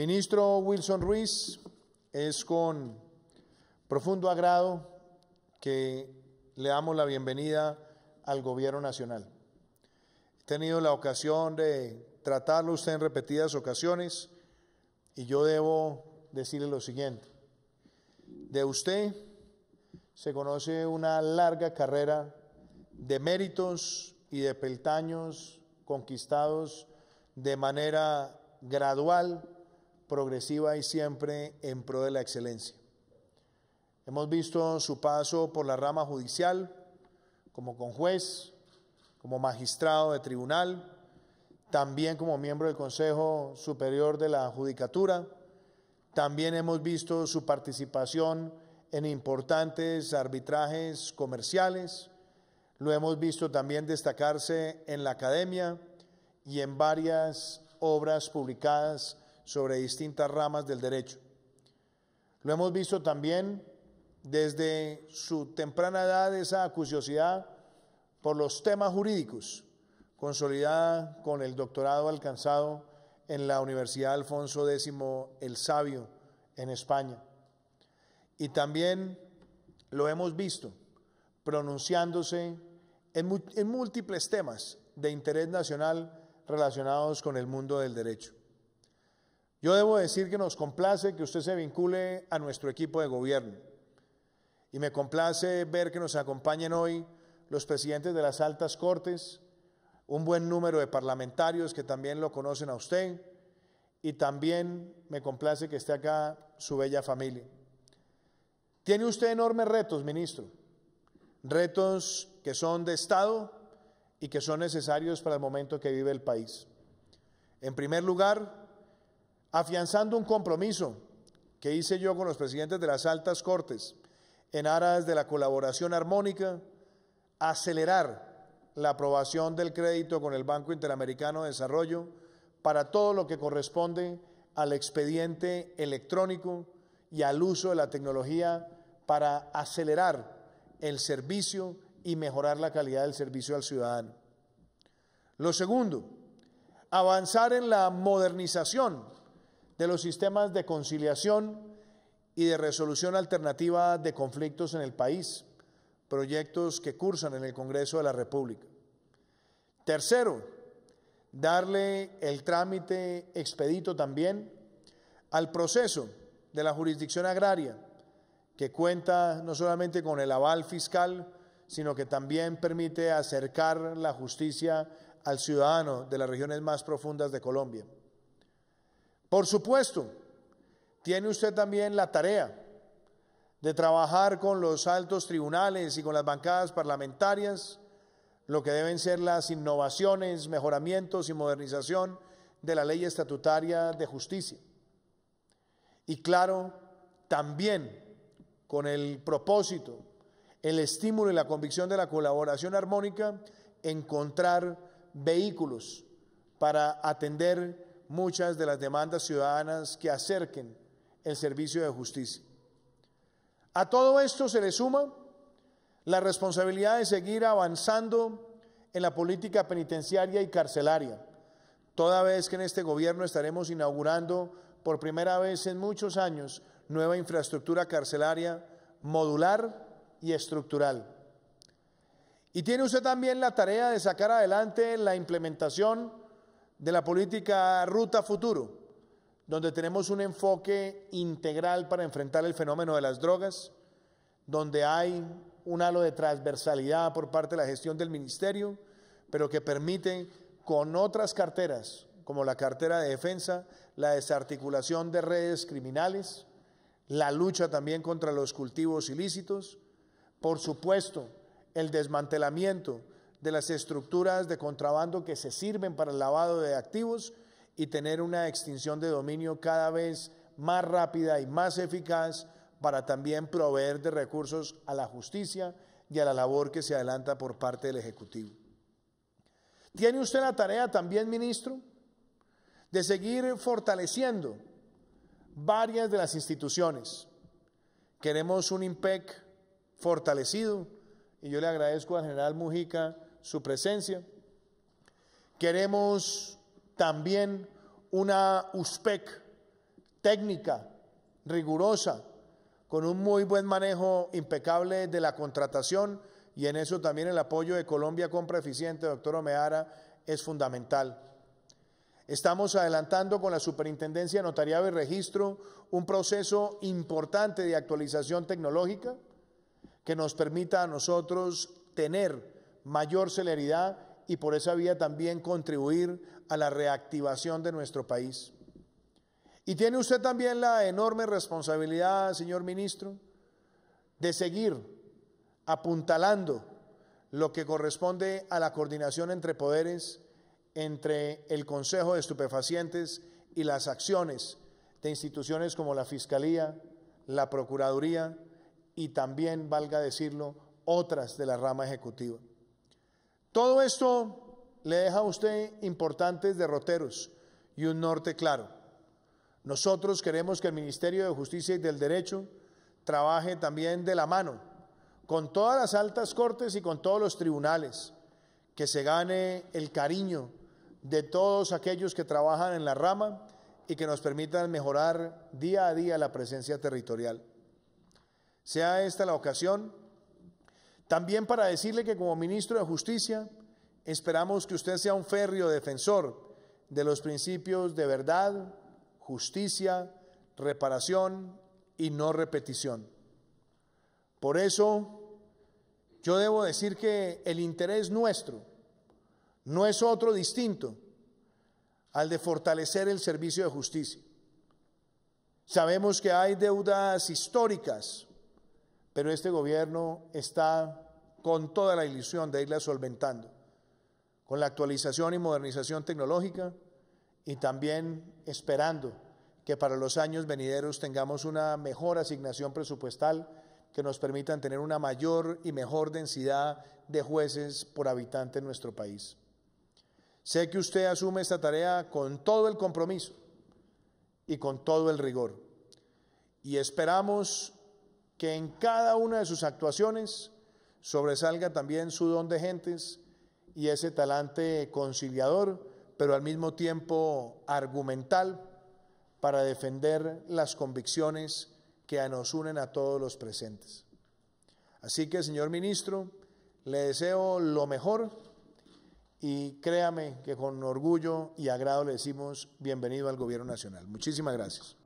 Ministro Wilson Ruiz, es con profundo agrado que le damos la bienvenida al Gobierno Nacional. He tenido la ocasión de tratarlo usted en repetidas ocasiones y yo debo decirle lo siguiente. De usted se conoce una larga carrera de méritos y de peltaños conquistados de manera gradual progresiva y siempre en pro de la excelencia. Hemos visto su paso por la rama judicial, como conjuez, como magistrado de tribunal, también como miembro del Consejo Superior de la Judicatura. También hemos visto su participación en importantes arbitrajes comerciales. Lo hemos visto también destacarse en la academia y en varias obras publicadas sobre distintas ramas del derecho. Lo hemos visto también desde su temprana edad esa acuciosidad por los temas jurídicos, consolidada con el doctorado alcanzado en la Universidad Alfonso X el Sabio en España. Y también lo hemos visto pronunciándose en múltiples temas de interés nacional relacionados con el mundo del derecho. Yo debo decir que nos complace que usted se vincule a nuestro equipo de gobierno. Y me complace ver que nos acompañen hoy los presidentes de las altas cortes, un buen número de parlamentarios que también lo conocen a usted, y también me complace que esté acá su bella familia. Tiene usted enormes retos, ministro, retos que son de Estado y que son necesarios para el momento que vive el país. En primer lugar, afianzando un compromiso que hice yo con los presidentes de las altas cortes en aras de la colaboración armónica, acelerar la aprobación del crédito con el Banco Interamericano de Desarrollo para todo lo que corresponde al expediente electrónico y al uso de la tecnología para acelerar el servicio y mejorar la calidad del servicio al ciudadano. Lo segundo, avanzar en la modernización de los sistemas de conciliación y de resolución alternativa de conflictos en el país, proyectos que cursan en el Congreso de la República. Tercero, darle el trámite expedito también al proceso de la jurisdicción agraria, que cuenta no solamente con el aval fiscal, sino que también permite acercar la justicia al ciudadano de las regiones más profundas de Colombia. Por supuesto, tiene usted también la tarea de trabajar con los altos tribunales y con las bancadas parlamentarias, lo que deben ser las innovaciones, mejoramientos y modernización de la ley estatutaria de justicia. Y claro, también con el propósito, el estímulo y la convicción de la colaboración armónica, encontrar vehículos para atender muchas de las demandas ciudadanas que acerquen el servicio de justicia. A todo esto se le suma la responsabilidad de seguir avanzando en la política penitenciaria y carcelaria, toda vez que en este gobierno estaremos inaugurando por primera vez en muchos años nueva infraestructura carcelaria modular y estructural. Y tiene usted también la tarea de sacar adelante la implementación de la política Ruta Futuro, donde tenemos un enfoque integral para enfrentar el fenómeno de las drogas, donde hay un halo de transversalidad por parte de la gestión del ministerio, pero que permite con otras carteras, como la cartera de defensa, la desarticulación de redes criminales, la lucha también contra los cultivos ilícitos, por supuesto, el desmantelamiento de las estructuras de contrabando que se sirven para el lavado de activos y tener una extinción de dominio cada vez más rápida y más eficaz para también proveer de recursos a la justicia y a la labor que se adelanta por parte del Ejecutivo. ¿Tiene usted la tarea también, ministro, de seguir fortaleciendo varias de las instituciones? Queremos un IMPEC fortalecido y yo le agradezco al general Mujica su presencia. Queremos también una USPEC técnica, rigurosa, con un muy buen manejo impecable de la contratación y en eso también el apoyo de Colombia Compra Eficiente, doctor Omeara, es fundamental. Estamos adelantando con la Superintendencia Notariado y Registro un proceso importante de actualización tecnológica que nos permita a nosotros tener mayor celeridad y por esa vía también contribuir a la reactivación de nuestro país. Y tiene usted también la enorme responsabilidad, señor ministro, de seguir apuntalando lo que corresponde a la coordinación entre poderes, entre el Consejo de Estupefacientes y las acciones de instituciones como la Fiscalía, la Procuraduría y también, valga decirlo, otras de la rama ejecutiva. Todo esto le deja a usted importantes derroteros y un norte claro. Nosotros queremos que el Ministerio de Justicia y del Derecho trabaje también de la mano con todas las altas cortes y con todos los tribunales, que se gane el cariño de todos aquellos que trabajan en la rama y que nos permitan mejorar día a día la presencia territorial. Sea esta la ocasión también para decirle que como ministro de Justicia esperamos que usted sea un férreo defensor de los principios de verdad, justicia, reparación y no repetición. Por eso yo debo decir que el interés nuestro no es otro distinto al de fortalecer el servicio de justicia. Sabemos que hay deudas históricas pero este gobierno está con toda la ilusión de irla solventando, con la actualización y modernización tecnológica y también esperando que para los años venideros tengamos una mejor asignación presupuestal que nos permitan tener una mayor y mejor densidad de jueces por habitante en nuestro país. Sé que usted asume esta tarea con todo el compromiso y con todo el rigor. Y esperamos que en cada una de sus actuaciones sobresalga también su don de gentes y ese talante conciliador, pero al mismo tiempo argumental para defender las convicciones que nos unen a todos los presentes. Así que, señor ministro, le deseo lo mejor y créame que con orgullo y agrado le decimos bienvenido al Gobierno Nacional. Muchísimas gracias.